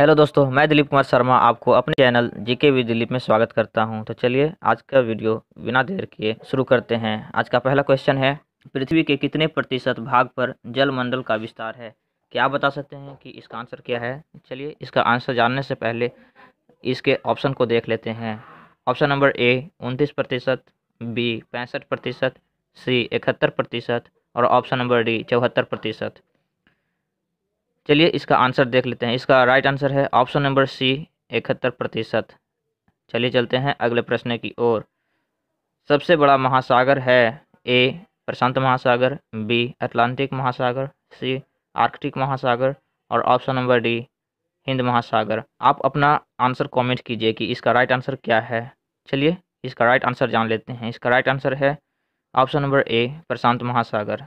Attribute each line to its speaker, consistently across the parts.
Speaker 1: hello दोस्तों मैं दिलीप कुमार शर्मा आपको अपने चैनल जीके वी दिलीप में स्वागत करता हूं तो चलिए आज का वीडियो बिना देर किए शुरू करते हैं आज का पहला क्वेश्चन है पृथ्वी के कितने प्रतिशत भाग पर जलमंडल का विस्तार है क्या आप बता सकते हैं कि इसका आंसर क्या है चलिए इसका आंसर जानने से पहले इसके ऑप्शन को देख लेते हैं ऑप्शन नंबर ए उनतीस प्रतिशत बी पैंसठ प्रतिशत सी इकहत्तर प्रतिशत और ऑप्शन नंबर डी चौहत्तर प्रतिशत चलिए इसका आंसर देख लेते हैं इसका राइट आंसर है ऑप्शन नंबर सी इकहत्तर प्रतिशत चलिए चलते हैं अगले प्रश्न की ओर सबसे बड़ा महासागर है ए प्रशांत महासागर बी अटलांटिक महासागर सी आर्कटिक महासागर और ऑप्शन नंबर डी हिंद महासागर आप अपना आंसर कमेंट कीजिए कि इसका राइट आंसर क्या है चलिए इसका राइट आंसर जान लेते हैं इसका राइट आंसर है ऑप्शन नंबर ए प्रशांत महासागर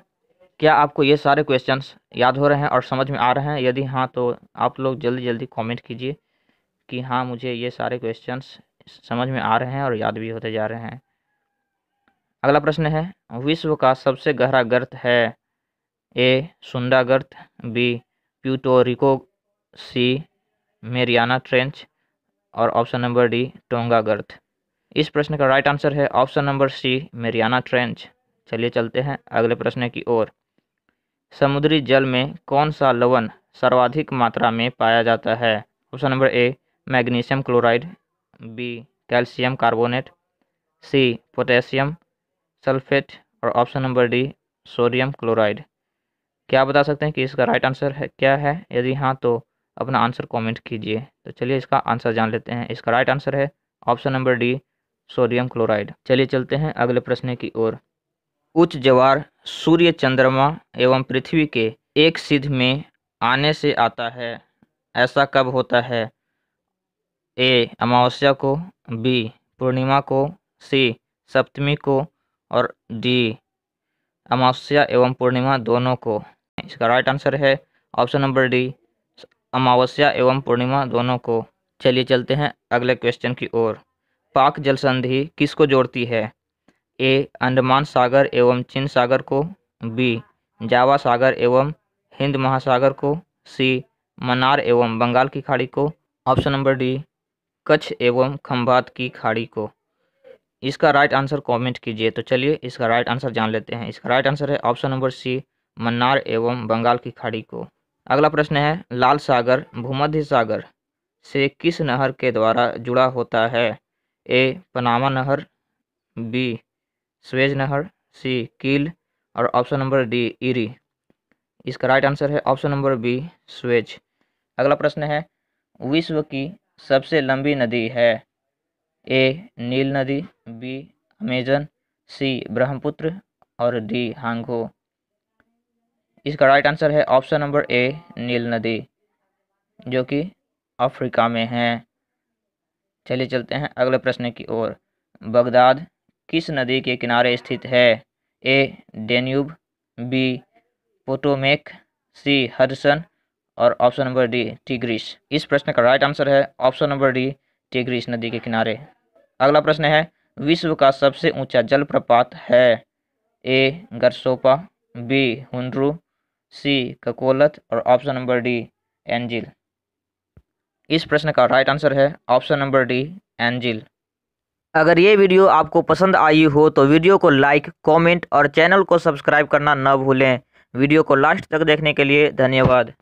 Speaker 1: क्या आपको ये सारे क्वेश्चंस याद हो रहे हैं और समझ में आ रहे हैं यदि हाँ तो आप लोग जल्दी जल्दी कमेंट कीजिए कि हाँ मुझे ये सारे क्वेश्चंस समझ में आ रहे हैं और याद भी होते जा रहे हैं अगला प्रश्न है विश्व का सबसे गहरा गर्त है ए सुंदा गर्त B Puerto Rico C Mariana trench और ऑप्शन नंबर डी टोंगा गर्त इस प्रश्न का राइट आंसर है option number C Mariana trench चलिए चलते हैं अगले प्रश्न की ओर समुद्री जल में कौन सा लवण सर्वाधिक मात्रा में पाया जाता है option number A magnesium chloride B calcium carbonate C potassium sulphate और option number D sodium chloride क्या बता सकते हैं कि इसका राइट आंसर है क्या है यदि हाँ तो अपना आंसर कमेंट कीजिए तो चलिए इसका आंसर जान लेते हैं इसका राइट आंसर है option number D sodium chloride चलिए चलते हैं अगले प्रश्न की ओर उच्च जवार सूर्य चंद्रमा एवं पृथ्वी के एक सिद्ध में आने से आता है ऐसा कब होता है ए अमावस्या को बी पूर्णिमा को सी सप्तमी को और डी अमावस्या एवं पूर्णिमा दोनों को इसका राइट आंसर है ऑप्शन नंबर डी अमावस्या एवं पूर्णिमा दोनों को चलिए चलते हैं अगले क्वेश्चन की ओर पाक जल संधि किसको जोड़ती है ए अंडमान सागर एवं चीन सागर को बी जावा सागर एवं हिंद महासागर को सी मनार एवं बंगाल की खाड़ी को ऑप्शन नंबर डी कच्छ एवं खम्भात की खाड़ी को इसका राइट आंसर कमेंट कीजिए तो चलिए इसका राइट आंसर जान लेते हैं इसका राइट आंसर है ऑप्शन नंबर सी मन्नार एवं बंगाल की खाड़ी को अगला प्रश्न है लाल सागर भूमध्य सागर से किस नहर के द्वारा जुड़ा होता है ए पनामा नहर बी स्वेज नहर सी कील और ऑप्शन नंबर डी इरी इसका राइट आंसर है ऑप्शन नंबर बी स्वेज अगला प्रश्न है विश्व की सबसे लंबी नदी है ए नील नदी बी अमेजन सी ब्रह्मपुत्र और डी हांगो इसका राइट आंसर है ऑप्शन नंबर ए नील नदी जो कि अफ्रीका में है चलिए चलते हैं अगले प्रश्न की ओर बगदाद किस नदी के किनारे स्थित है A Danube B Potomac C Hudson और ऑप्शन नंबर डी टिग्रिस इस प्रश्न का राइट आंसर है ऑप्शन नंबर डी टिग्रिस नदी के किनारे अगला प्रश्न है विश्व का सबसे ऊंचा जलप्रपात है ए गरसोपा बी हुरू सी ककोलत और ऑप्शन नंबर डी एंजिल इस प्रश्न का राइट आंसर है ऑप्शन नंबर डी एंजिल अगर ये वीडियो आपको पसंद आई हो तो वीडियो को लाइक कमेंट और चैनल को सब्सक्राइब करना न भूलें वीडियो को लास्ट तक देखने के लिए धन्यवाद